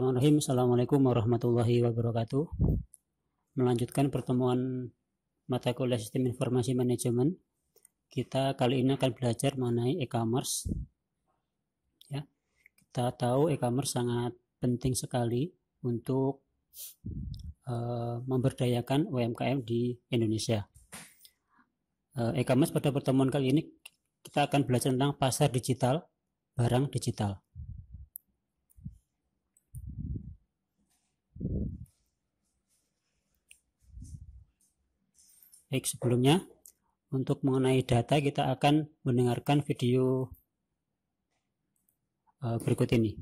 Bismillahirrahmanirrahim. Assalamualaikum warahmatullahi wabarakatuh. Melanjutkan pertemuan mata kuliah sistem informasi manajemen. Kita kali ini akan belajar mengenai e-commerce. Ya, kita tahu e-commerce sangat penting sekali untuk uh, memberdayakan UMKM di Indonesia. Uh, e-commerce pada pertemuan kali ini kita akan belajar tentang pasar digital, barang digital. Baik, sebelumnya untuk mengenai data kita akan mendengarkan video eh, berikut ini.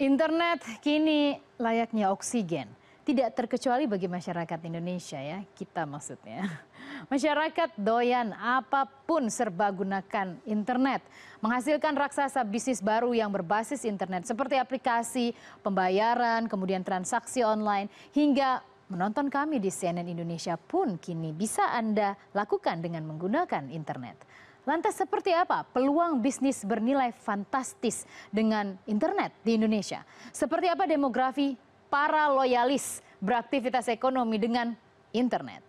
Internet kini layaknya oksigen tidak terkecuali bagi masyarakat Indonesia ya, kita maksudnya. Masyarakat doyan apapun serba gunakan internet, menghasilkan raksasa bisnis baru yang berbasis internet seperti aplikasi pembayaran, kemudian transaksi online hingga Menonton kami di CNN Indonesia pun kini bisa Anda lakukan dengan menggunakan internet. Lantas seperti apa peluang bisnis bernilai fantastis dengan internet di Indonesia? Seperti apa demografi para loyalis beraktivitas ekonomi dengan internet?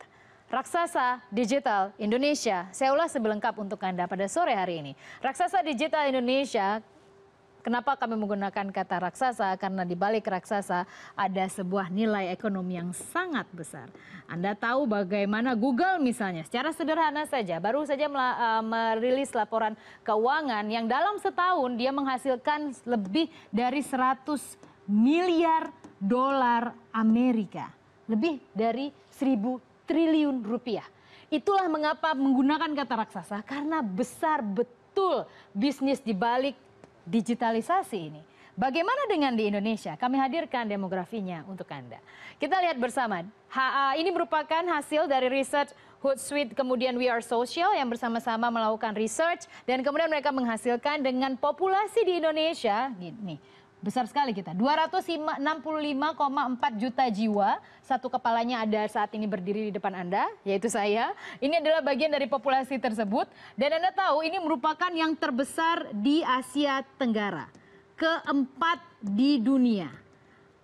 Raksasa Digital Indonesia, saya ulas sebelengkap untuk Anda pada sore hari ini. Raksasa Digital Indonesia Kenapa kami menggunakan kata raksasa? Karena di balik raksasa ada sebuah nilai ekonomi yang sangat besar. Anda tahu bagaimana Google misalnya, secara sederhana saja, baru saja eh, merilis laporan keuangan yang dalam setahun dia menghasilkan lebih dari 100 miliar dolar Amerika. Lebih dari 1000 triliun rupiah. Itulah mengapa menggunakan kata raksasa karena besar betul bisnis di balik digitalisasi ini. Bagaimana dengan di Indonesia? Kami hadirkan demografinya untuk Anda. Kita lihat bersama. Ha, ah, ini merupakan hasil dari riset Hootsuite, kemudian We Are Social yang bersama-sama melakukan research dan kemudian mereka menghasilkan dengan populasi di Indonesia, nih besar sekali kita. 265,4 juta jiwa, satu kepalanya ada saat ini berdiri di depan Anda, yaitu saya. Ini adalah bagian dari populasi tersebut. Dan Anda tahu ini merupakan yang terbesar di Asia Tenggara. Keempat di dunia.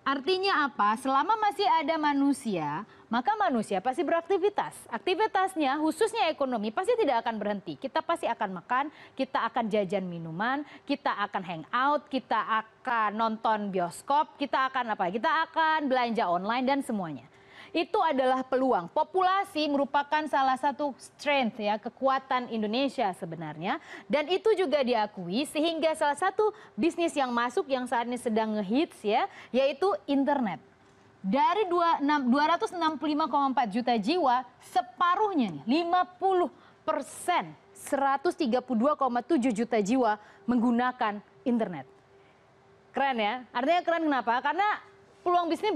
Artinya apa? Selama masih ada manusia, maka manusia pasti beraktivitas. Aktivitasnya khususnya ekonomi pasti tidak akan berhenti. Kita pasti akan makan, kita akan jajan minuman, kita akan hang out, kita akan nonton bioskop, kita akan apa? Kita akan belanja online dan semuanya. Itu adalah peluang. Populasi merupakan salah satu strength ya, kekuatan Indonesia sebenarnya dan itu juga diakui sehingga salah satu bisnis yang masuk yang saat ini sedang ngehits ya, yaitu internet dari dua ratus enam puluh lima empat juta jiwa separuhnya nih lima puluh persen 132,7 juta jiwa menggunakan internet. Keren ya? Artinya keren kenapa? Karena peluang bisnis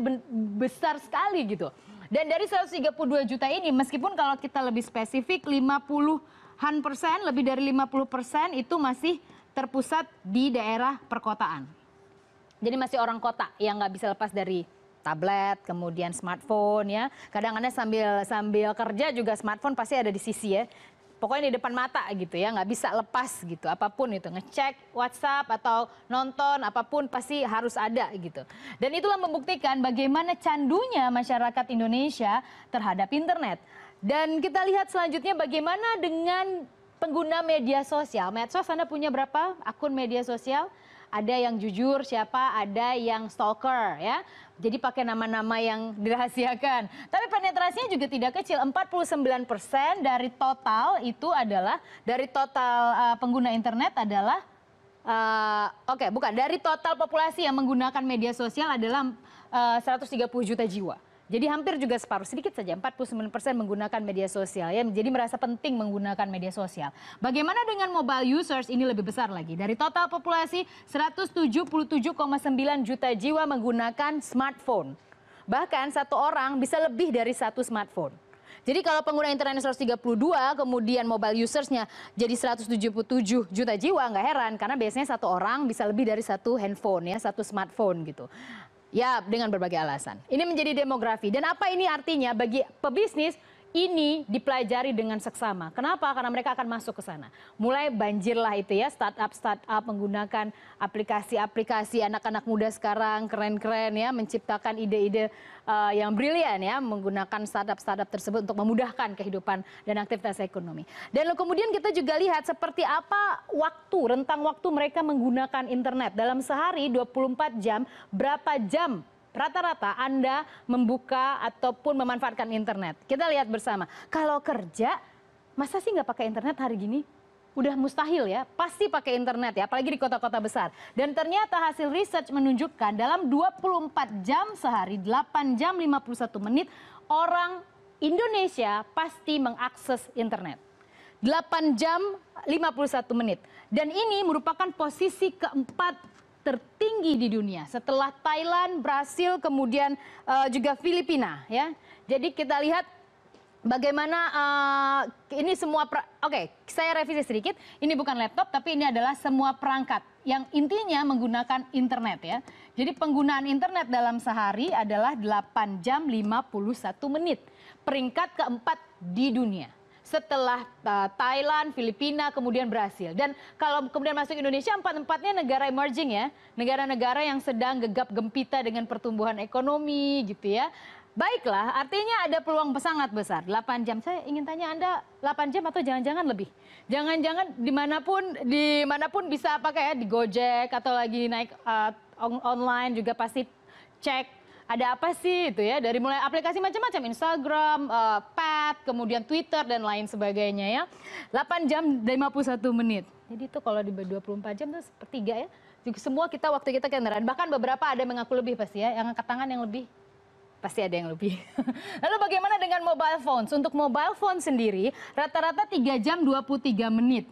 besar sekali gitu. Dan dari 132 juta ini, meskipun kalau kita lebih spesifik, 50-an persen, lebih dari 50 persen itu masih terpusat di daerah perkotaan. Jadi masih orang kota yang nggak bisa lepas dari tablet, kemudian smartphone ya. Kadang Anda sambil sambil kerja juga smartphone pasti ada di sisi ya. Pokoknya di depan mata gitu ya, nggak bisa lepas gitu, apapun itu. Ngecek WhatsApp atau nonton apapun pasti harus ada gitu. Dan itulah membuktikan bagaimana candunya masyarakat Indonesia terhadap internet. Dan kita lihat selanjutnya bagaimana dengan pengguna media sosial. Medsos Anda punya berapa akun media sosial? ada yang jujur siapa, ada yang stalker ya. Jadi pakai nama-nama yang dirahasiakan. Tapi penetrasinya juga tidak kecil, 49% dari total itu adalah dari total uh, pengguna internet adalah Uh, Oke, okay, bukan dari total populasi yang menggunakan media sosial adalah eh, uh, 130 juta jiwa. Jadi hampir juga separuh, sedikit saja, 49% menggunakan media sosial ya, jadi merasa penting menggunakan media sosial. Bagaimana dengan mobile users ini lebih besar lagi? Dari total populasi 177,9 juta jiwa menggunakan smartphone. Bahkan satu orang bisa lebih dari satu smartphone. Jadi kalau pengguna internet 132, kemudian mobile usersnya jadi 177 juta jiwa, nggak heran karena biasanya satu orang bisa lebih dari satu handphone ya, satu smartphone gitu. Ya, dengan berbagai alasan. Ini menjadi demografi. Dan apa ini artinya bagi pebisnis ini dipelajari dengan seksama. Kenapa? Karena mereka akan masuk ke sana. Mulai banjirlah itu ya startup-startup menggunakan aplikasi-aplikasi anak-anak muda sekarang keren-keren ya menciptakan ide-ide uh, yang brilian ya menggunakan startup-startup tersebut untuk memudahkan kehidupan dan aktivitas ekonomi. Dan lalu kemudian kita juga lihat seperti apa waktu rentang waktu mereka menggunakan internet dalam sehari 24 jam berapa jam rata rata Anda membuka ataupun memanfaatkan internet. Kita lihat bersama. Kalau kerja, masa sih nggak pakai internet hari gini? Udah mustahil ya, pasti pakai internet ya, apalagi di kota-kota besar. Dan ternyata hasil research menunjukkan dalam 24 jam sehari, 8 jam 51 menit, orang Indonesia pasti mengakses internet. 8 jam 51 menit. Dan ini merupakan posisi keempat tertinggi di dunia setelah Thailand, Brasil, kemudian uh, juga Filipina ya. Jadi kita lihat bagaimana uh, ini semua oke, okay, saya revisi sedikit. Ini bukan laptop tapi ini adalah semua perangkat yang intinya menggunakan internet ya. Jadi penggunaan internet dalam sehari adalah 8 jam 51 menit. Peringkat keempat di dunia setelah uh, Thailand, Filipina, kemudian Brasil. Dan kalau kemudian masuk Indonesia, empat-empatnya negara emerging ya. Negara-negara yang sedang gegap gempita dengan pertumbuhan ekonomi gitu ya. Baiklah, artinya ada peluang sangat besar. 8 jam. Saya ingin tanya Anda 8 jam atau jangan-jangan lebih? Jangan-jangan dimanapun dimanapun bisa pakai ya di Gojek atau lagi naik uh, online juga pasti cek ada apa sih itu ya dari mulai aplikasi macam-macam Instagram, uh, Pad, kemudian Twitter dan lain sebagainya ya. 8 jam 51 menit. Jadi itu kalau di 24 jam itu sepertiga ya. Jadi semua kita waktu kita kendaraan bahkan beberapa ada yang mengaku lebih pasti ya, yang angkat tangan yang lebih pasti ada yang lebih. Lalu bagaimana dengan mobile phones? Untuk mobile phone sendiri rata-rata 3 jam 23 menit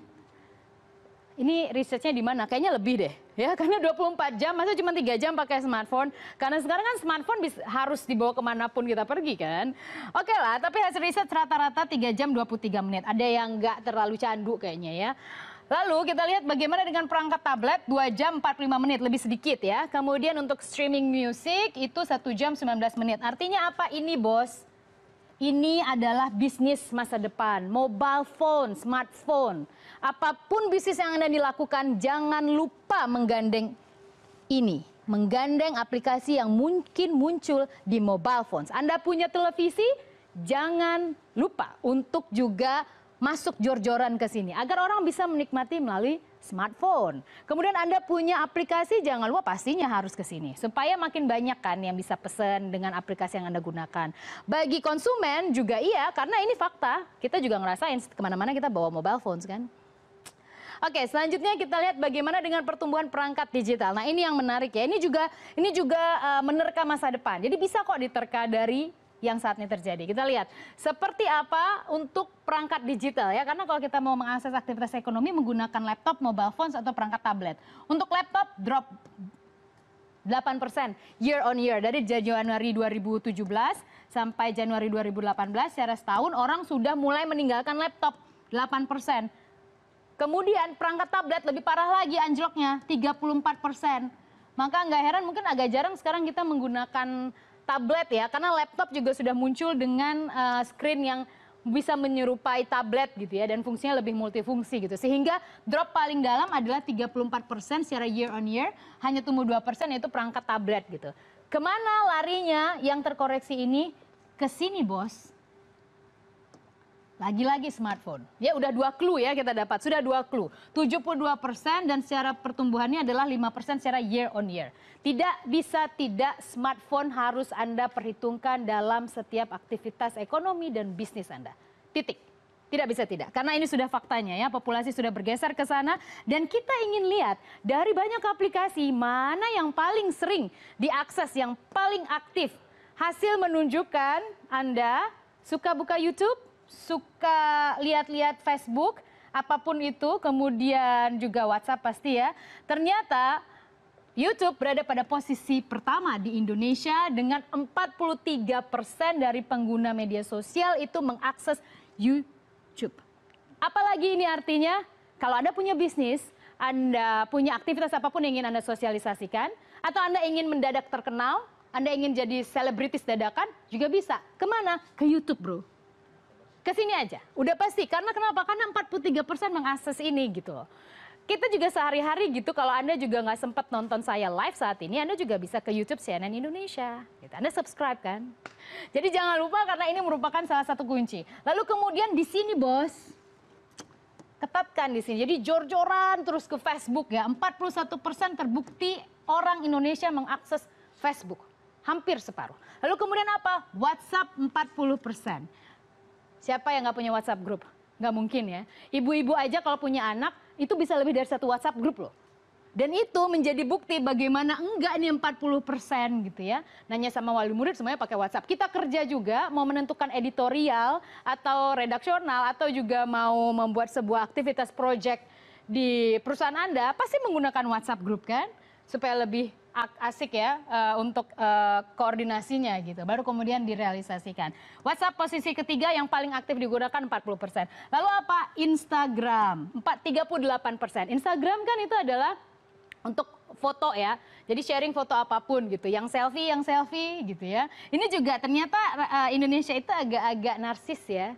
ini risetnya di mana? Kayaknya lebih deh. Ya, karena 24 jam, masa cuma 3 jam pakai smartphone? Karena sekarang kan smartphone bisa, harus dibawa kemanapun kita pergi kan? Oke okay lah, tapi hasil riset rata-rata 3 jam 23 menit. Ada yang nggak terlalu candu kayaknya ya. Lalu kita lihat bagaimana dengan perangkat tablet 2 jam 45 menit lebih sedikit ya. Kemudian untuk streaming music itu 1 jam 19 menit. Artinya apa ini bos? ini adalah bisnis masa depan. Mobile phone, smartphone, apapun bisnis yang Anda dilakukan, jangan lupa menggandeng ini. Menggandeng aplikasi yang mungkin muncul di mobile phones. Anda punya televisi, jangan lupa untuk juga masuk jor-joran ke sini. Agar orang bisa menikmati melalui smartphone. Kemudian Anda punya aplikasi, jangan lupa pastinya harus ke sini. Supaya makin banyak kan yang bisa pesan dengan aplikasi yang Anda gunakan. Bagi konsumen juga iya, karena ini fakta. Kita juga ngerasain kemana-mana kita bawa mobile phones kan. Oke, selanjutnya kita lihat bagaimana dengan pertumbuhan perangkat digital. Nah, ini yang menarik ya. Ini juga ini juga eh, menerka masa depan. Jadi bisa kok diterka dari yang saat ini terjadi. Kita lihat seperti apa untuk perangkat digital ya, karena kalau kita mau mengakses aktivitas ekonomi menggunakan laptop, mobile phones atau perangkat tablet. Untuk laptop drop 8% year on year dari Januari 2017 sampai Januari 2018 secara setahun orang sudah mulai meninggalkan laptop 8%. Kemudian perangkat tablet lebih parah lagi anjloknya 34%. Maka nggak heran mungkin agak jarang sekarang kita menggunakan tablet ya karena laptop juga sudah muncul dengan uh, screen yang bisa menyerupai tablet gitu ya dan fungsinya lebih multifungsi gitu. Sehingga drop paling dalam adalah 34% secara year on year, hanya tumbuh 2% yaitu perangkat tablet gitu. Kemana larinya yang terkoreksi ini? Ke sini bos, lagi lagi smartphone. Ya udah dua clue ya kita dapat, sudah dua clue. 72 persen dan secara pertumbuhannya adalah 5 persen secara year on year. Tidak bisa tidak smartphone harus Anda perhitungkan dalam setiap aktivitas ekonomi dan bisnis Anda. Titik. Tidak bisa tidak, karena ini sudah faktanya ya, populasi sudah bergeser ke sana dan kita ingin lihat dari banyak aplikasi mana yang paling sering diakses, yang paling aktif. Hasil menunjukkan Anda suka buka YouTube, suka lihat-lihat Facebook, apapun itu, kemudian juga WhatsApp pasti ya. Ternyata YouTube berada pada posisi pertama di Indonesia dengan 43 persen dari pengguna media sosial itu mengakses YouTube. Apalagi ini artinya, kalau Anda punya bisnis, Anda punya aktivitas apapun yang ingin Anda sosialisasikan, atau Anda ingin mendadak terkenal, Anda ingin jadi selebritis dadakan, juga bisa. Kemana? Ke YouTube, bro kesini aja. Udah pasti. Karena kenapa? Karena 43 persen mengakses ini gitu loh. Kita juga sehari-hari gitu kalau Anda juga nggak sempat nonton saya live saat ini, Anda juga bisa ke YouTube CNN Indonesia. Gitu. Anda subscribe kan? Jadi jangan lupa karena ini merupakan salah satu kunci. Lalu kemudian di sini bos, ketatkan di sini. Jadi jor-joran terus ke Facebook ya. 41 persen terbukti orang Indonesia mengakses Facebook. Hampir separuh. Lalu kemudian apa? WhatsApp 40 persen siapa yang nggak punya whatsapp grup? nggak mungkin ya ibu ibu aja kalau punya anak itu bisa lebih dari satu whatsapp grup loh dan itu menjadi bukti bagaimana enggak nih 40% gitu ya. Nanya sama wali murid semuanya pakai WhatsApp. Kita kerja juga mau menentukan editorial atau redaksional atau juga mau membuat sebuah aktivitas project di perusahaan Anda pasti menggunakan WhatsApp grup kan supaya lebih asik ya uh, untuk uh, koordinasinya gitu. Baru kemudian direalisasikan. WhatsApp posisi ketiga yang paling aktif digunakan 40 persen. Lalu apa? Instagram 438 persen. Instagram kan itu adalah untuk foto ya. Jadi sharing foto apapun gitu, yang selfie, yang selfie gitu ya. Ini juga ternyata uh, Indonesia itu agak-agak narsis ya.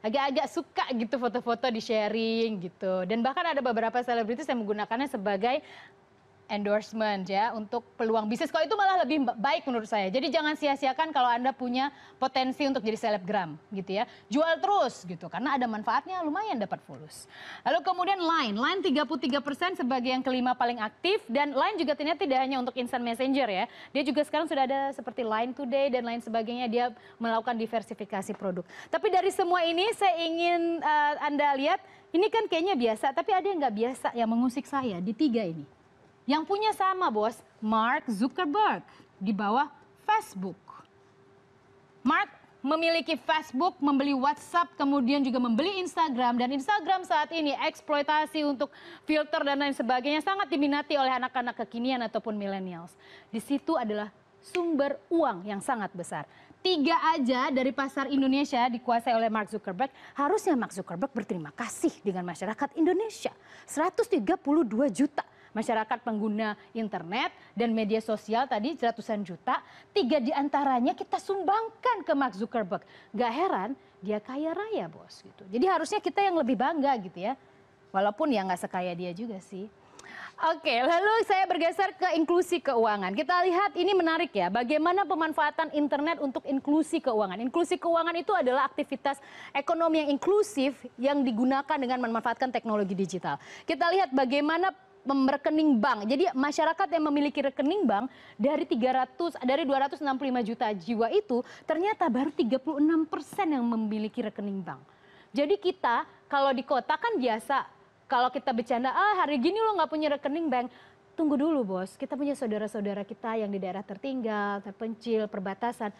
Agak-agak suka gitu foto-foto di sharing gitu. Dan bahkan ada beberapa selebritis yang menggunakannya sebagai endorsement ya untuk peluang bisnis. Kalau itu malah lebih baik menurut saya. Jadi jangan sia-siakan kalau Anda punya potensi untuk jadi selebgram gitu ya. Jual terus gitu karena ada manfaatnya lumayan dapat fulus. Lalu kemudian Line, Line 33% sebagai yang kelima paling aktif dan Line juga ternyata tidak hanya untuk instant messenger ya. Dia juga sekarang sudah ada seperti Line Today dan lain sebagainya dia melakukan diversifikasi produk. Tapi dari semua ini saya ingin uh, Anda lihat ini kan kayaknya biasa, tapi ada yang nggak biasa yang mengusik saya di tiga ini. Yang punya sama bos, Mark Zuckerberg di bawah Facebook. Mark memiliki Facebook, membeli WhatsApp, kemudian juga membeli Instagram dan Instagram saat ini eksploitasi untuk filter dan lain sebagainya sangat diminati oleh anak-anak kekinian ataupun millennials. Di situ adalah sumber uang yang sangat besar. Tiga aja dari pasar Indonesia dikuasai oleh Mark Zuckerberg. Harusnya Mark Zuckerberg berterima kasih dengan masyarakat Indonesia. 132 juta masyarakat pengguna internet dan media sosial tadi ratusan juta, tiga diantaranya kita sumbangkan ke Mark Zuckerberg. Gak heran dia kaya raya bos gitu. Jadi harusnya kita yang lebih bangga gitu ya. Walaupun ya nggak sekaya dia juga sih. Oke, lalu saya bergeser ke inklusi keuangan. Kita lihat ini menarik ya, bagaimana pemanfaatan internet untuk inklusi keuangan. Inklusi keuangan itu adalah aktivitas ekonomi yang inklusif yang digunakan dengan memanfaatkan teknologi digital. Kita lihat bagaimana rekening bank. Jadi masyarakat yang memiliki rekening bank dari 300 dari lima juta jiwa itu ternyata baru tiga puluh enam persen yang memiliki rekening bank. Jadi kita kalau di kota kan biasa kalau kita bercanda ah hari gini lo nggak punya rekening bank tunggu dulu bos kita punya saudara-saudara kita yang di daerah tertinggal terpencil perbatasan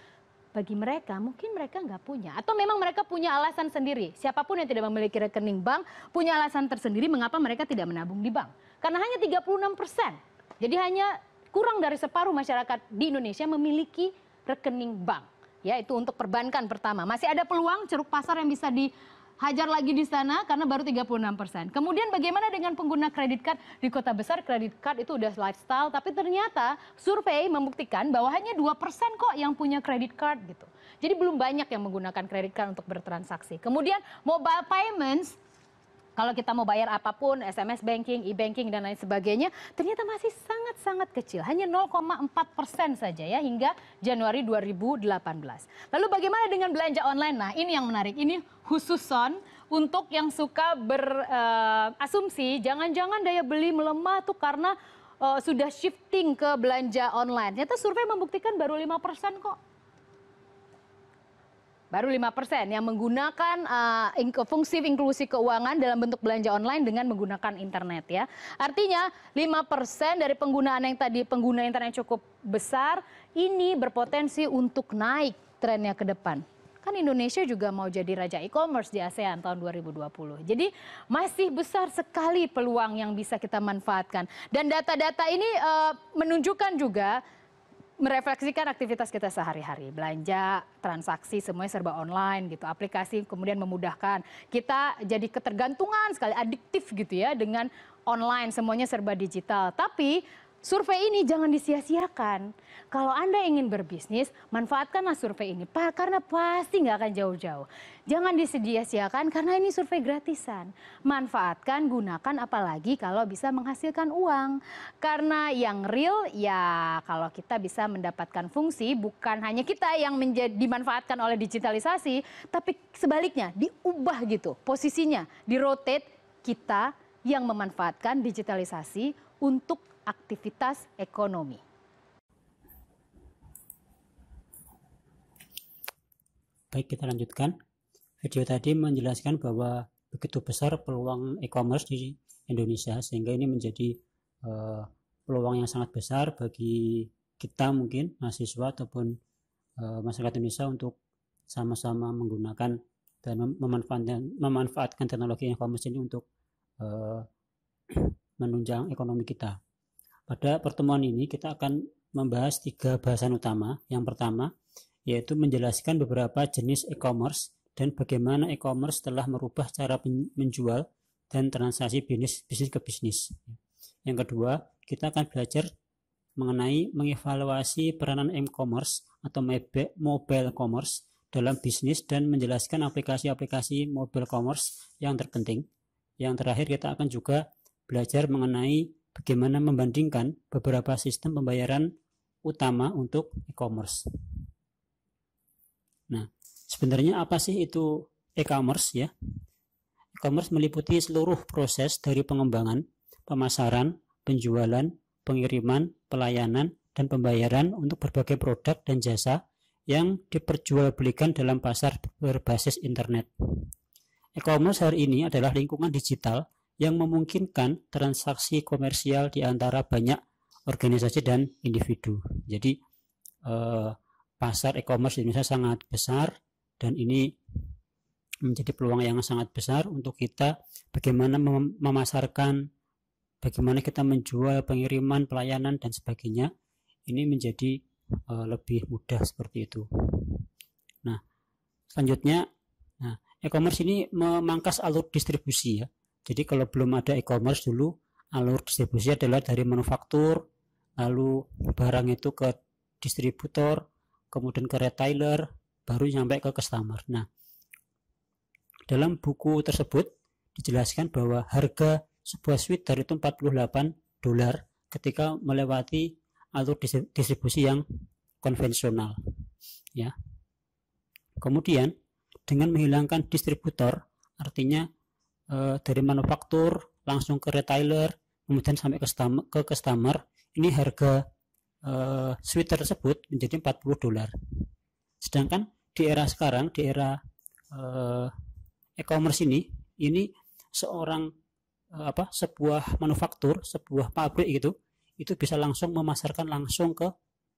bagi mereka mungkin mereka nggak punya atau memang mereka punya alasan sendiri siapapun yang tidak memiliki rekening bank punya alasan tersendiri mengapa mereka tidak menabung di bank karena hanya tiga puluh enam persen jadi hanya kurang dari separuh masyarakat di Indonesia memiliki rekening bank ya itu untuk perbankan pertama masih ada peluang ceruk pasar yang bisa di hajar lagi di sana karena baru 36 persen. Kemudian bagaimana dengan pengguna kredit card di kota besar kredit card itu udah lifestyle, tapi ternyata survei membuktikan bahwa hanya 2 persen kok yang punya kredit card gitu. Jadi belum banyak yang menggunakan kredit card untuk bertransaksi. Kemudian mobile payments kalau kita mau bayar apapun, SMS banking, e-banking dan lain sebagainya, ternyata masih sangat-sangat kecil, hanya 0,4 persen saja ya hingga Januari 2018. Lalu bagaimana dengan belanja online? Nah ini yang menarik, ini khususon untuk yang suka berasumsi eh, uh, jangan-jangan daya beli melemah tuh karena uh, sudah shifting ke belanja online. Ternyata survei membuktikan baru 5% kok baru lima persen yang menggunakan uh, fungsi inklusi keuangan dalam bentuk belanja online dengan menggunakan internet ya. Artinya lima persen dari penggunaan yang tadi pengguna internet cukup besar ini berpotensi untuk naik trennya ke depan. Kan Indonesia juga mau jadi raja e-commerce di ASEAN tahun 2020. Jadi masih besar sekali peluang yang bisa kita manfaatkan. Dan data-data ini uh, menunjukkan juga merefleksikan aktivitas kita sehari-hari, belanja, transaksi semuanya serba online gitu, aplikasi kemudian memudahkan. Kita jadi ketergantungan sekali, adiktif gitu ya dengan online semuanya serba digital. Tapi Survei ini jangan disia-siakan. Kalau Anda ingin berbisnis, manfaatkanlah survei ini. Pak, karena pasti nggak akan jauh-jauh. Jangan disia-siakan karena ini survei gratisan. Manfaatkan, gunakan apalagi kalau bisa menghasilkan uang. Karena yang real ya kalau kita bisa mendapatkan fungsi bukan hanya kita yang menjadi dimanfaatkan oleh digitalisasi, tapi sebaliknya diubah gitu posisinya, di rotate kita yang memanfaatkan digitalisasi untuk aktivitas ekonomi. Baik, kita lanjutkan. Video tadi menjelaskan bahwa begitu besar peluang e-commerce di Indonesia sehingga ini menjadi uh, peluang yang sangat besar bagi kita mungkin mahasiswa ataupun uh, masyarakat Indonesia untuk sama-sama menggunakan dan memanfaatkan memanfaatkan teknologi e-commerce ini untuk uh, menunjang ekonomi kita. Pada pertemuan ini kita akan membahas tiga bahasan utama. Yang pertama yaitu menjelaskan beberapa jenis e-commerce dan bagaimana e-commerce telah merubah cara menjual dan transaksi bisnis bisnis ke bisnis. Yang kedua, kita akan belajar mengenai mengevaluasi peranan e-commerce atau mobile commerce dalam bisnis dan menjelaskan aplikasi-aplikasi mobile commerce yang terpenting. Yang terakhir kita akan juga belajar mengenai bagaimana membandingkan beberapa sistem pembayaran utama untuk e-commerce. Nah, sebenarnya apa sih itu e-commerce ya? E-commerce meliputi seluruh proses dari pengembangan, pemasaran, penjualan, pengiriman, pelayanan, dan pembayaran untuk berbagai produk dan jasa yang diperjualbelikan dalam pasar berbasis internet. E-commerce hari ini adalah lingkungan digital yang memungkinkan transaksi komersial di antara banyak organisasi dan individu. Jadi eh, pasar e-commerce di Indonesia sangat besar dan ini menjadi peluang yang sangat besar untuk kita bagaimana mem memasarkan, bagaimana kita menjual pengiriman, pelayanan dan sebagainya. Ini menjadi eh, lebih mudah seperti itu. Nah, selanjutnya, nah e-commerce ini memangkas alur distribusi ya. Jadi kalau belum ada e-commerce dulu alur distribusi adalah dari manufaktur lalu barang itu ke distributor, kemudian ke retailer, baru sampai ke customer. Nah, dalam buku tersebut dijelaskan bahwa harga sebuah sweater itu 48 dolar ketika melewati alur distribusi yang konvensional. Ya. Kemudian dengan menghilangkan distributor, artinya Eh, dari manufaktur langsung ke retailer kemudian sampai ke customer, ke customer ini harga uh, eh, sweater tersebut menjadi 40 dolar sedangkan di era sekarang di era uh, e-commerce ini ini seorang uh, apa sebuah manufaktur sebuah pabrik itu itu bisa langsung memasarkan langsung ke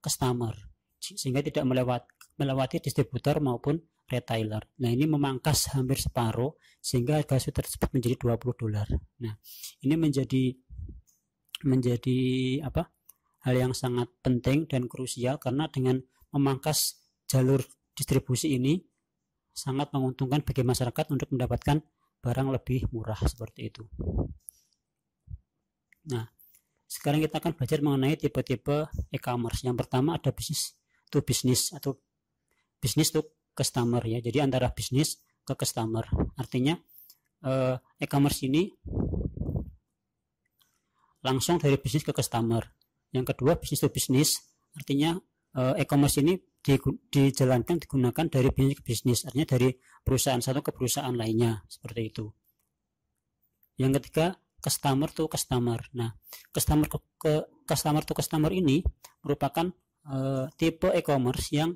customer sehingga tidak melewati melewati distributor maupun retailer. Nah, ini memangkas hampir separuh sehingga harga suit tersebut menjadi 20 dolar. Nah, ini menjadi menjadi apa? hal yang sangat penting dan krusial karena dengan memangkas jalur distribusi ini sangat menguntungkan bagi masyarakat untuk mendapatkan barang lebih murah seperti itu. Nah, sekarang kita akan belajar mengenai tipe-tipe e-commerce. Yang pertama ada bisnis to bisnis atau bisnis to customer ya. Jadi antara bisnis ke customer. Artinya eh, e-commerce ini langsung dari bisnis ke customer. Yang kedua bisnis to bisnis, artinya eh, e-commerce ini dijalankan digunakan dari bisnis ke bisnis, artinya dari perusahaan satu ke perusahaan lainnya seperti itu. Yang ketiga customer to customer. Nah, customer ke, ke customer to customer ini merupakan e, tipe e-commerce yang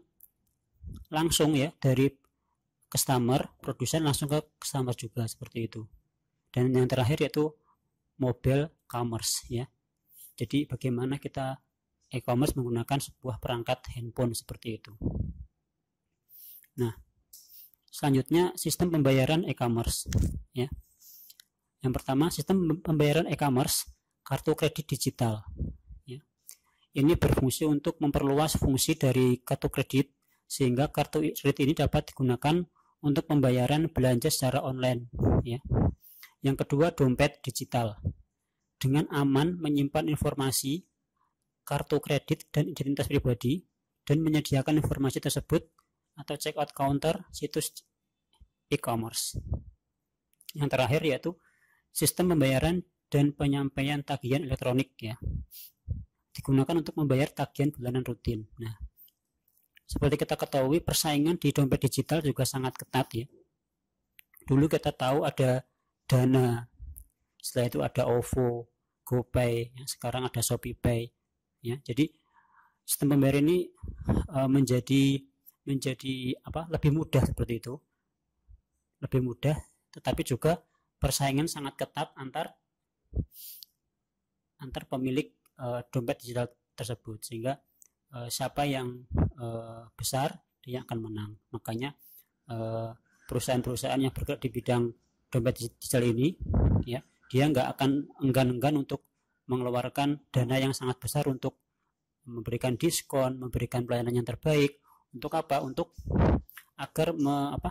langsung ya dari customer, produsen langsung ke customer juga seperti itu. Dan yang terakhir yaitu mobile commerce ya. Jadi bagaimana kita e-commerce menggunakan sebuah perangkat handphone seperti itu. Nah, selanjutnya sistem pembayaran e-commerce ya. Yang pertama sistem pembayaran e-commerce kartu kredit digital. Ya. Ini berfungsi untuk memperluas fungsi dari kartu kredit sehingga kartu kredit ini dapat digunakan untuk pembayaran belanja secara online ya. Yang kedua dompet digital. Dengan aman menyimpan informasi kartu kredit dan identitas pribadi dan menyediakan informasi tersebut atau check out counter situs e-commerce. Yang terakhir yaitu sistem pembayaran dan penyampaian tagihan elektronik ya. Digunakan untuk membayar tagihan bulanan rutin. Nah, seperti kita ketahui persaingan di dompet digital juga sangat ketat ya. Dulu kita tahu ada Dana, setelah itu ada OVO, GoPay, ya. sekarang ada ShopeePay. Ya, jadi sistem pembayaran ini uh, menjadi menjadi apa lebih mudah seperti itu lebih mudah tetapi juga persaingan sangat ketat antar antar pemilik uh, dompet digital tersebut sehingga uh, siapa yang uh, besar dia akan menang makanya eh, perusahaan-perusahaan yang bergerak di bidang dompet digital ini ya dia nggak akan enggan-enggan untuk mengeluarkan dana yang sangat besar untuk memberikan diskon, memberikan pelayanan yang terbaik untuk apa? Untuk agar me, apa?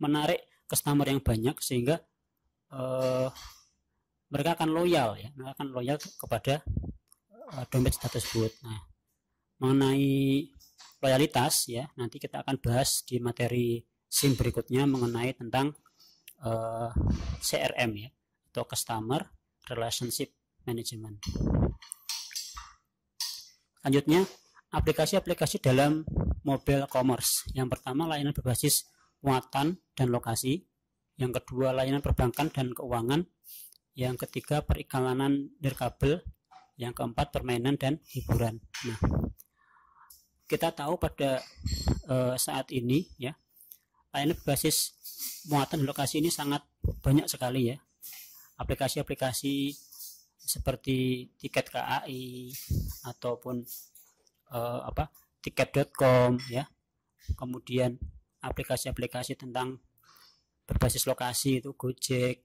menarik customer yang banyak sehingga eh, mereka akan loyal ya, mereka akan loyal kepada eh, dompet status tersebut. Nah, mengenai loyalitas ya nanti kita akan bahas di materi sim berikutnya mengenai tentang uh, eh, CRM ya atau customer relationship management selanjutnya aplikasi-aplikasi dalam mobile commerce yang pertama layanan berbasis muatan dan lokasi yang kedua layanan perbankan dan keuangan yang ketiga periklanan nirkabel yang keempat permainan dan hiburan nah kita tahu pada uh, saat ini ya ini basis muatan lokasi ini sangat banyak sekali ya aplikasi-aplikasi seperti tiket KAI ataupun uh, apa tiket.com ya kemudian aplikasi-aplikasi tentang berbasis lokasi itu Gojek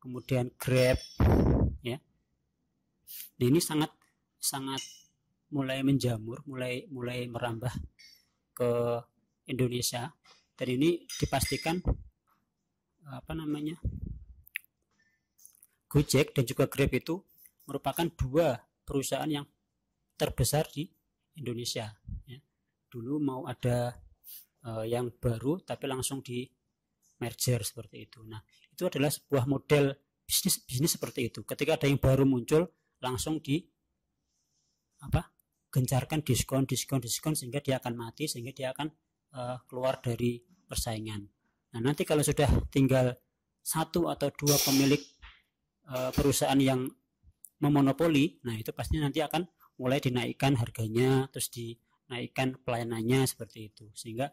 kemudian Grab ya nah, ini sangat sangat mulai menjamur, mulai mulai merambah ke Indonesia. Dan ini dipastikan apa namanya? Gojek dan juga Grab itu merupakan dua perusahaan yang terbesar di Indonesia. Ya. Dulu mau ada uh, yang baru, tapi langsung di merger seperti itu. Nah, itu adalah sebuah model bisnis bisnis seperti itu. Ketika ada yang baru muncul, langsung di apa? gencarkan diskon diskon diskon sehingga dia akan mati sehingga dia akan uh, keluar dari persaingan nah nanti kalau sudah tinggal satu atau dua pemilik uh, perusahaan yang memonopoli nah itu pasti nanti akan mulai dinaikkan harganya terus dinaikkan pelayanannya seperti itu sehingga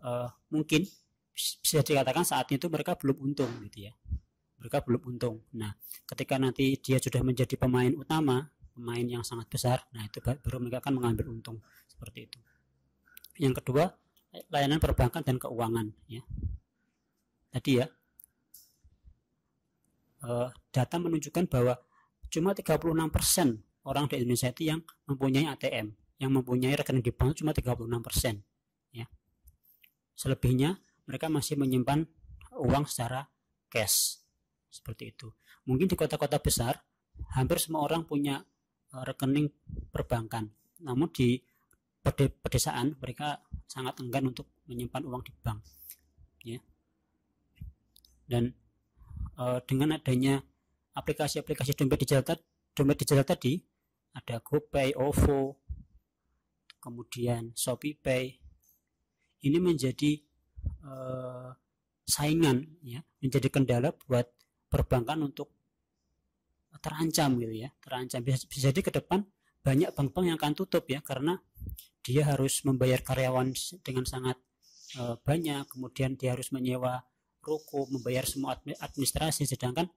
uh, mungkin bisa dikatakan saat itu mereka belum untung gitu ya mereka belum untung. Nah, ketika nanti dia sudah menjadi pemain utama, pemain yang sangat besar nah itu baru mereka akan mengambil untung seperti itu yang kedua layanan perbankan dan keuangan ya tadi ya eh, data menunjukkan bahwa cuma 36% orang di Indonesia itu yang mempunyai ATM, yang mempunyai rekening di bank cuma 36%. Ya. Selebihnya mereka masih menyimpan uang secara cash. Seperti itu. Mungkin di kota-kota besar hampir semua orang punya Eh, rekening perbankan. Namun di pedesaan mereka sangat enggan untuk menyimpan uang di bank. Ya. Dan uh, dengan adanya aplikasi-aplikasi dompet digital dompet digital tadi ada GoPay, OVO, kemudian ShopeePay. Ini menjadi uh, saingan ya, menjadi kendala buat perbankan untuk terancam gitu ya terancam bisa, bisa jadi ke depan banyak bank-bank yang akan tutup ya karena dia harus membayar karyawan dengan sangat e, banyak kemudian dia harus menyewa ruko membayar semua administrasi sedangkan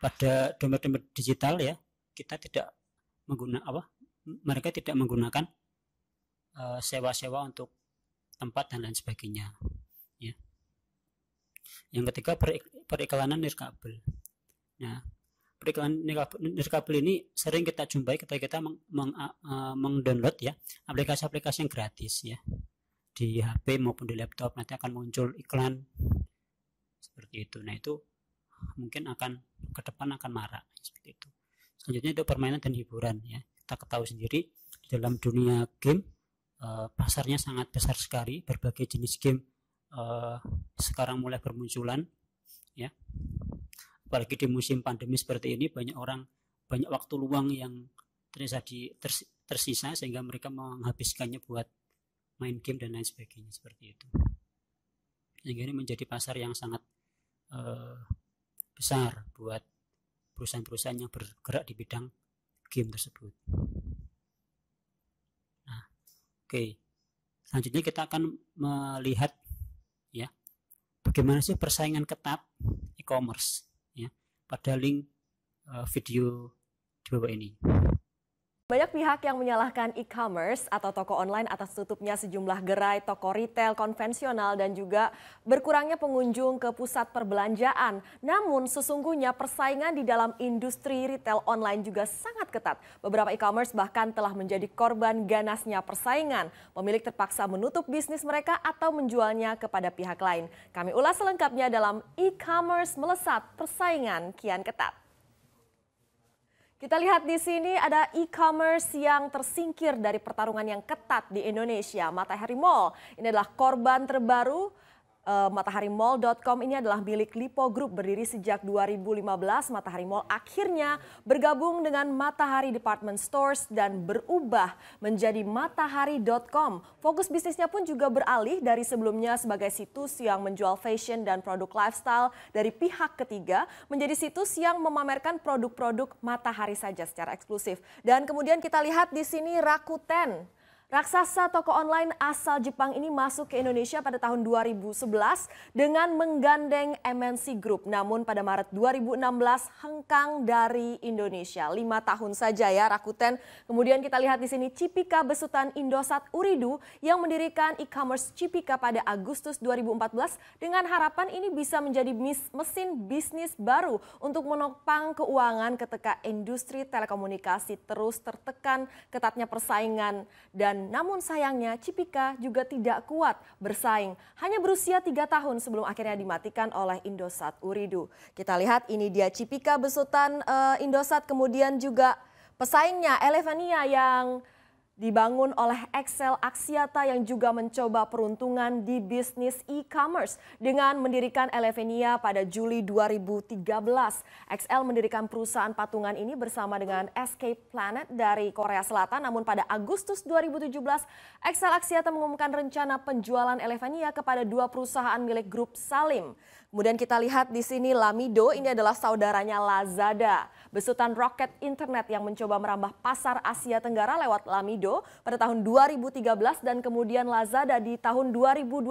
pada dompet-dompet digital ya kita tidak menggunakan apa mereka tidak menggunakan eh, sewa-sewa untuk tempat dan lain sebagainya ya yang ketiga perik periklanan nirkabel Nah, ya. periklanan nirkabel ini sering kita jumpai ketika kita meng, meng, uh, meng ya aplikasi-aplikasi yang gratis ya di HP maupun di laptop nanti akan muncul iklan seperti itu. Nah itu mungkin akan ke depan akan marah seperti itu. Selanjutnya itu permainan dan hiburan ya. Kita ketahui sendiri di dalam dunia game uh, pasarnya sangat besar sekali berbagai jenis game uh, sekarang mulai bermunculan ya apalagi di musim pandemi seperti ini banyak orang banyak waktu luang yang terjadi di tersisa sehingga mereka menghabiskannya buat main game dan lain sebagainya seperti itu sehingga ini menjadi pasar yang sangat uh, besar buat perusahaan-perusahaan yang bergerak di bidang game tersebut nah oke okay. selanjutnya kita akan melihat ya bagaimana sih persaingan ketat e-commerce pada link eh, video di bawah ini. Banyak pihak yang menyalahkan e-commerce atau toko online atas tutupnya sejumlah gerai, toko retail, konvensional, dan juga berkurangnya pengunjung ke pusat perbelanjaan. Namun sesungguhnya persaingan di dalam industri retail online juga sangat ketat. Beberapa e-commerce bahkan telah menjadi korban ganasnya persaingan. Pemilik terpaksa menutup bisnis mereka atau menjualnya kepada pihak lain. Kami ulas selengkapnya dalam e-commerce melesat persaingan kian ketat. Kita lihat di sini ada e-commerce yang tersingkir dari pertarungan yang ketat di Indonesia, Matahari Mall. Ini adalah korban terbaru Eh, mataharimall.com ini adalah milik Lipo Group berdiri sejak 2015. Matahari Mall akhirnya bergabung dengan Matahari Department Stores dan berubah menjadi matahari.com. Fokus bisnisnya pun juga beralih dari sebelumnya sebagai situs yang menjual fashion dan produk lifestyle dari pihak ketiga menjadi situs yang memamerkan produk-produk Matahari saja secara eksklusif. Dan kemudian kita lihat di sini Rakuten Raksasa toko online asal Jepang ini masuk ke Indonesia pada tahun 2011 dengan menggandeng MNC Group. Namun pada Maret 2016 hengkang dari Indonesia. Lima tahun saja ya Rakuten. Kemudian kita lihat di sini Cipika besutan Indosat Uridu yang mendirikan e-commerce Cipika pada Agustus 2014 dengan harapan ini bisa menjadi mesin bisnis baru untuk menopang keuangan ketika industri telekomunikasi terus tertekan ketatnya persaingan dan namun sayangnya Cipika juga tidak kuat bersaing. Hanya berusia 3 tahun sebelum akhirnya dimatikan oleh Indosat Uridu. Kita lihat ini dia Cipika besutan uh, Indosat kemudian juga pesaingnya Elevania yang dibangun oleh Excel Axiata yang juga mencoba peruntungan di bisnis e-commerce dengan mendirikan Elevenia pada Juli 2013. Excel mendirikan perusahaan patungan ini bersama dengan SK Planet dari Korea Selatan. Namun pada Agustus 2017, Excel Axiata mengumumkan rencana penjualan Elevenia kepada dua perusahaan milik grup Salim. Kemudian kita lihat di sini Lamido ini adalah saudaranya Lazada. Besutan roket internet yang mencoba merambah pasar Asia Tenggara lewat Lamido pada tahun 2013 dan kemudian Lazada di tahun 2012.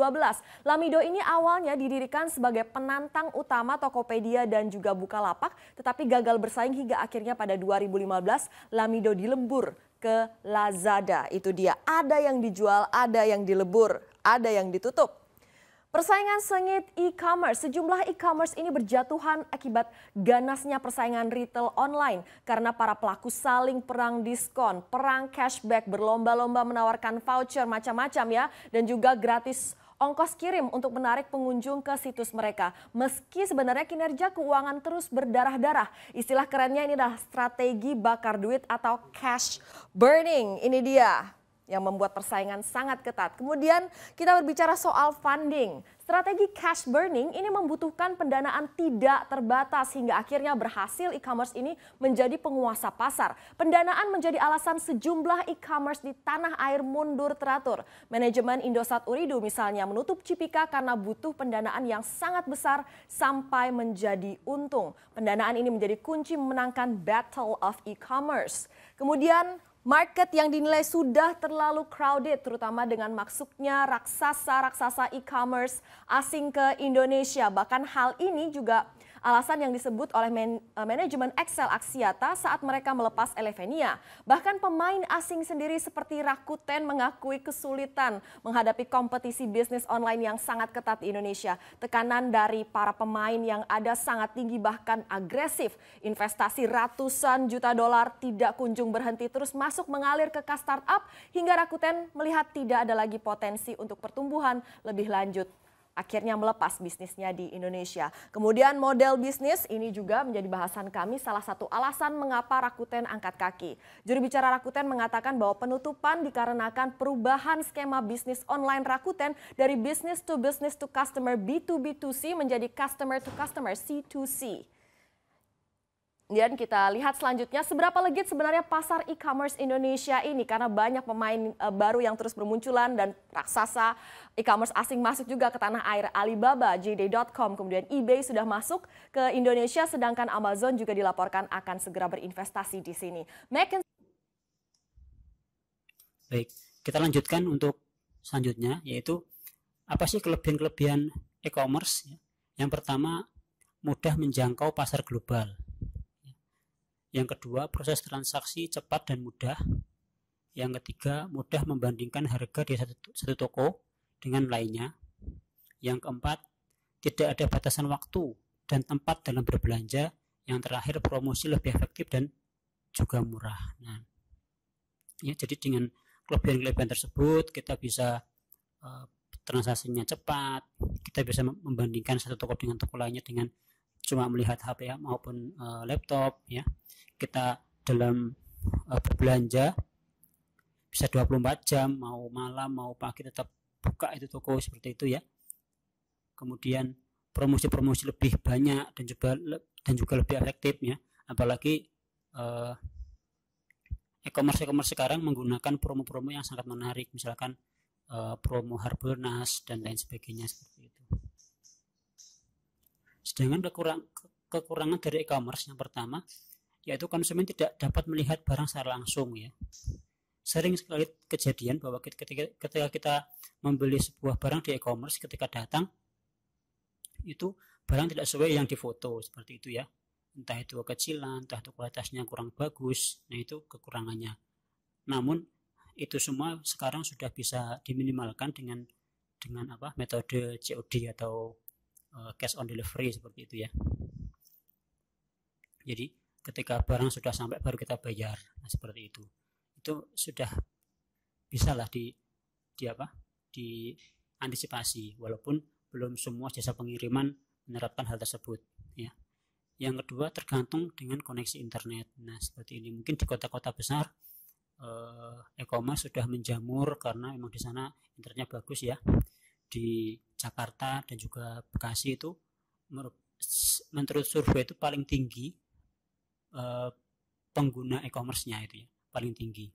Lamido ini awalnya didirikan sebagai penantang utama Tokopedia dan juga Bukalapak tetapi gagal bersaing hingga akhirnya pada 2015 Lamido dilembur ke Lazada. Itu dia ada yang dijual, ada yang dilebur, ada yang ditutup. Persaingan sengit e-commerce, sejumlah e-commerce ini berjatuhan akibat ganasnya persaingan retail online karena para pelaku saling perang diskon, perang cashback, berlomba-lomba menawarkan voucher macam-macam ya dan juga gratis ongkos kirim untuk menarik pengunjung ke situs mereka. Meski sebenarnya kinerja keuangan terus berdarah-darah. Istilah kerennya ini adalah strategi bakar duit atau cash burning. Ini dia yang membuat persaingan sangat ketat. Kemudian kita berbicara soal funding. Strategi cash burning ini membutuhkan pendanaan tidak terbatas hingga akhirnya berhasil e-commerce ini menjadi penguasa pasar. Pendanaan menjadi alasan sejumlah e-commerce di tanah air mundur teratur. Manajemen Indosat Uridu misalnya menutup Cipika karena butuh pendanaan yang sangat besar sampai menjadi untung. Pendanaan ini menjadi kunci memenangkan battle of e-commerce. Kemudian Market yang dinilai sudah terlalu crowded, terutama dengan masuknya raksasa-raksasa e-commerce asing ke Indonesia. Bahkan hal ini juga alasan yang disebut oleh man eh, manajemen Excel Aksiata saat mereka melepas Elevenia. Bahkan pemain asing sendiri seperti Rakuten mengakui kesulitan menghadapi kompetisi bisnis online yang sangat ketat di Indonesia. Tekanan dari para pemain yang ada sangat tinggi bahkan agresif. Investasi ratusan juta dolar tidak kunjung berhenti terus masuk mengalir ke kas startup hingga Rakuten melihat tidak ada lagi potensi untuk pertumbuhan lebih lanjut akhirnya melepas bisnisnya di Indonesia. Kemudian model bisnis ini juga menjadi bahasan kami salah satu alasan mengapa Rakuten angkat kaki. Juru bicara Rakuten mengatakan bahwa penutupan dikarenakan perubahan skema bisnis online Rakuten dari bisnis to business to customer B2B2C menjadi customer to customer C2C. Dan kita lihat selanjutnya seberapa legit sebenarnya pasar e-commerce Indonesia ini karena banyak pemain e, baru yang terus bermunculan dan raksasa e-commerce asing masuk juga ke tanah air. Alibaba, JD.com, kemudian eBay sudah masuk ke Indonesia sedangkan Amazon juga dilaporkan akan segera berinvestasi di sini. Makin Baik, kita lanjutkan untuk selanjutnya yaitu apa sih kelebihan-kelebihan e-commerce? Yang pertama, mudah menjangkau pasar global yang kedua, proses transaksi cepat dan mudah. Yang ketiga, mudah membandingkan harga di satu, satu toko dengan lainnya. Yang keempat, tidak ada batasan waktu dan tempat dalam berbelanja. Yang terakhir, promosi lebih efektif dan juga murah. Nah, ya, jadi dengan kelebihan-kelebihan tersebut kita bisa uh, transaksinya cepat, kita bisa membandingkan satu toko dengan toko lainnya dengan cuma melihat HP ya, maupun uh, laptop ya kita dalam uh, berbelanja bisa 24 jam mau malam mau pagi tetap buka itu toko seperti itu ya kemudian promosi-promosi lebih banyak dan juga dan juga lebih efektif ya apalagi uh, e-commerce e-commerce sekarang menggunakan promo-promo yang sangat menarik misalkan uh, promo harbolnas dan lain sebagainya seperti itu sedangkan kekurang kekurangan dari e-commerce yang pertama yaitu konsumen tidak dapat melihat barang secara langsung ya. Sering sekali kejadian bahwa ketika, ketika kita membeli sebuah barang di e-commerce ketika datang itu barang tidak sesuai yang difoto seperti itu ya. Entah itu kecilan, entah itu kualitasnya kurang bagus, nah itu kekurangannya. Namun itu semua sekarang sudah bisa diminimalkan dengan dengan apa metode COD atau uh, cash on delivery seperti itu ya. Jadi ketika barang sudah sampai baru kita bayar nah, seperti itu itu sudah bisalah di di apa di antisipasi walaupun belum semua jasa pengiriman menerapkan hal tersebut ya yang kedua tergantung dengan koneksi internet nah seperti ini mungkin di kota-kota besar eh, e-commerce sudah menjamur karena memang di sana internetnya bagus ya di Jakarta dan juga Bekasi itu menurut survei itu paling tinggi Eh, pengguna e-commerce-nya itu ya paling tinggi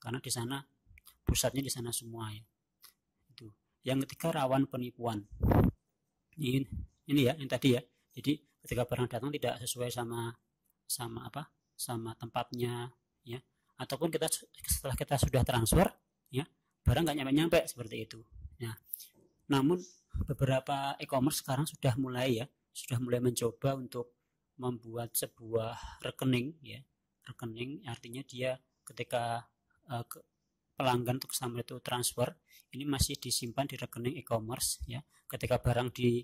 karena di sana pusatnya di sana semua ya itu yang ketiga rawan penipuan ini ini ya yang tadi ya jadi ketika barang datang tidak sesuai sama sama apa sama tempatnya ya ataupun kita setelah kita sudah transfer ya barang nggak nyampe nyampe seperti itu ya namun beberapa e-commerce sekarang sudah mulai ya sudah mulai mencoba untuk membuat sebuah rekening ya rekening artinya dia ketika uh, ke, pelanggan untuk customer itu transfer ini masih disimpan di rekening e-commerce ya ketika barang di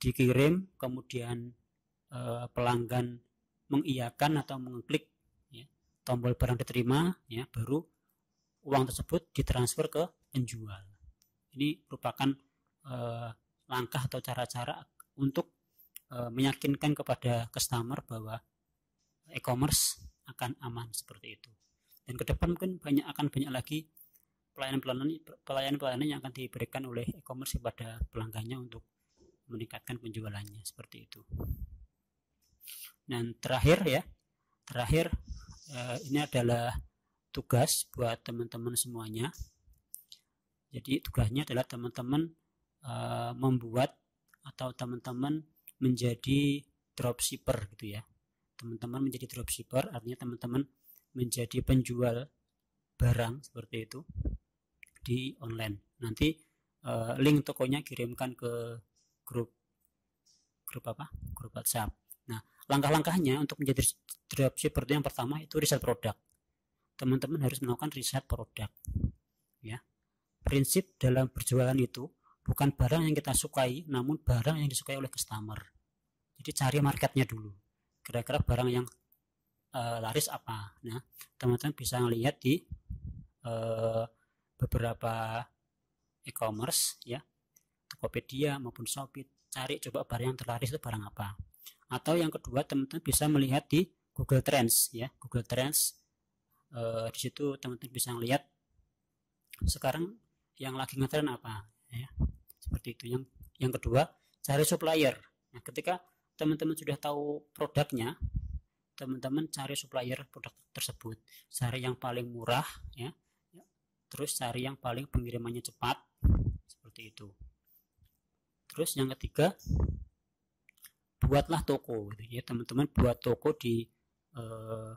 dikirim kemudian uh, pelanggan mengiyakan atau mengklik ya, tombol barang diterima ya baru uang tersebut ditransfer ke penjual ini merupakan uh, langkah atau cara-cara untuk menyakinkan eh, meyakinkan kepada customer bahwa e-commerce akan aman seperti itu. Dan ke depan mungkin banyak akan banyak lagi pelayanan-pelayanan pelayanan-pelayanan yang akan diberikan oleh e-commerce kepada pelanggannya untuk meningkatkan penjualannya seperti itu. Dan terakhir ya, terakhir eh, ini adalah tugas buat teman-teman semuanya. Jadi tugasnya adalah teman-teman eh, membuat atau teman-teman menjadi dropshipper gitu ya teman-teman menjadi dropshipper artinya teman-teman menjadi penjual barang seperti itu di online nanti uh, link tokonya kirimkan ke grup grup apa grup WhatsApp nah langkah-langkahnya untuk menjadi dropshipper itu yang pertama itu riset produk teman-teman harus melakukan riset produk ya prinsip dalam perjualan itu bukan barang yang kita sukai, namun barang yang disukai oleh customer. Jadi cari marketnya dulu. Kira-kira barang yang uh, laris apa. Nah, teman-teman bisa lihat di uh, beberapa e-commerce ya, Tokopedia maupun Shopee. Cari coba barang yang terlaris itu barang apa. Atau yang kedua, teman-teman bisa melihat di Google Trends ya, Google Trends. Uh, di situ teman-teman bisa lihat sekarang yang lagi ngetren apa ya seperti itu yang yang kedua cari supplier nah ketika teman-teman sudah tahu produknya teman-teman cari supplier produk tersebut cari yang paling murah ya terus cari yang paling pengirimannya cepat seperti itu terus yang ketiga buatlah toko gitu ya teman-teman buat toko di eh,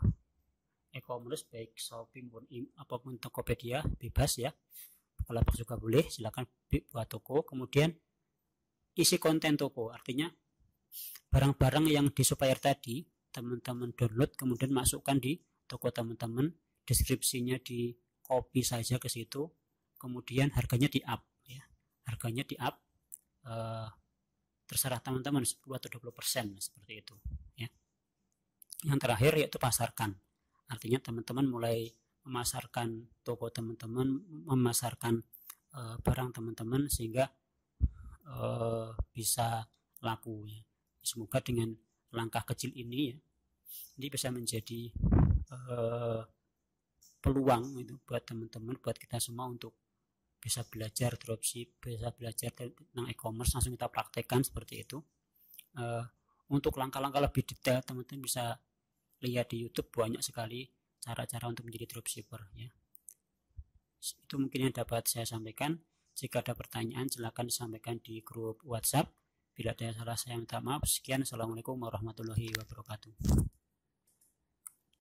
e-commerce baik Shopee maupun apapun Tokopedia bebas ya lapak juga boleh silakan buat toko kemudian isi konten toko artinya barang-barang yang di supplier tadi teman-teman download kemudian masukkan di toko teman-teman deskripsinya di copy saja ke situ kemudian harganya di up ya harganya di up eh, terserah teman-teman 10 atau 20 persen seperti itu ya yang terakhir yaitu pasarkan artinya teman-teman mulai memasarkan toko teman-teman, memasarkan uh, barang teman-teman sehingga uh, bisa laku ya. Semoga dengan langkah kecil ini ya, ini bisa menjadi uh, peluang itu buat teman-teman, buat kita semua untuk bisa belajar dropship, bisa belajar tentang e-commerce langsung kita praktekkan seperti itu. Uh, untuk langkah-langkah lebih detail teman-teman bisa lihat di YouTube banyak sekali cara-cara untuk menjadi dropshipper ya itu mungkin yang dapat saya sampaikan jika ada pertanyaan silahkan disampaikan di grup WhatsApp bila ada salah saya minta maaf sekian assalamualaikum warahmatullahi wabarakatuh